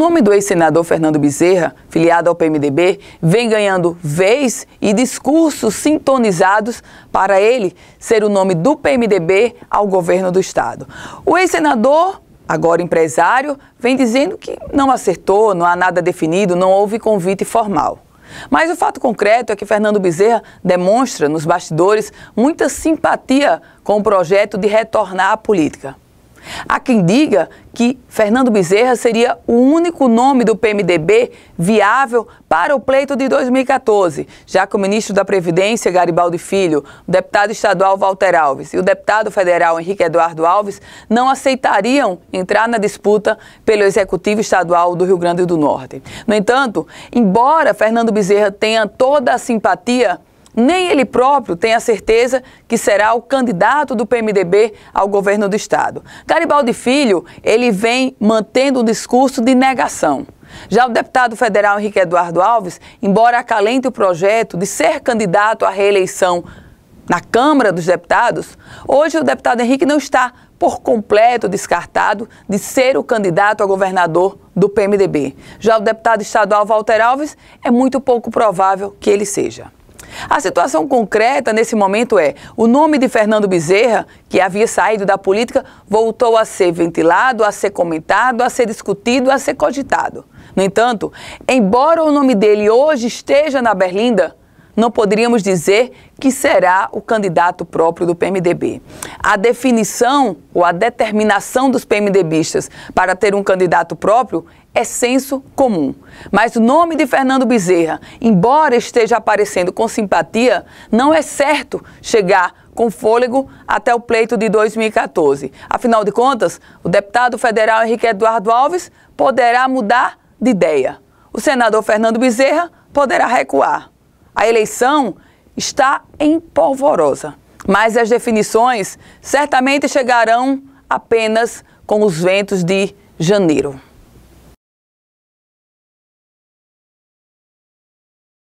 nome do ex-senador Fernando Bezerra, filiado ao PMDB, vem ganhando vez e discursos sintonizados para ele ser o nome do PMDB ao governo do Estado. O ex-senador agora empresário, vem dizendo que não acertou, não há nada definido, não houve convite formal. Mas o fato concreto é que Fernando Bezerra demonstra nos bastidores muita simpatia com o projeto de retornar à política. Há quem diga que Fernando Bezerra seria o único nome do PMDB viável para o pleito de 2014, já que o ministro da Previdência, Garibaldi Filho, o deputado estadual Walter Alves e o deputado federal Henrique Eduardo Alves não aceitariam entrar na disputa pelo Executivo Estadual do Rio Grande do Norte. No entanto, embora Fernando Bezerra tenha toda a simpatia nem ele próprio tem a certeza que será o candidato do PMDB ao governo do estado. Garibaldi Filho, ele vem mantendo um discurso de negação. Já o deputado federal Henrique Eduardo Alves, embora acalente o projeto de ser candidato à reeleição na Câmara dos Deputados, hoje o deputado Henrique não está por completo descartado de ser o candidato a governador do PMDB. Já o deputado estadual Walter Alves, é muito pouco provável que ele seja. A situação concreta nesse momento é: o nome de Fernando Bezerra, que havia saído da política, voltou a ser ventilado, a ser comentado, a ser discutido, a ser cogitado. No entanto, embora o nome dele hoje esteja na Berlinda, não poderíamos dizer que será o candidato próprio do PMDB. A definição ou a determinação dos PMDBistas para ter um candidato próprio é senso comum. Mas o nome de Fernando Bezerra, embora esteja aparecendo com simpatia, não é certo chegar com fôlego até o pleito de 2014. Afinal de contas, o deputado federal Henrique Eduardo Alves poderá mudar de ideia. O senador Fernando Bezerra poderá recuar. A eleição está em polvorosa, mas as definições certamente chegarão apenas com os ventos de janeiro.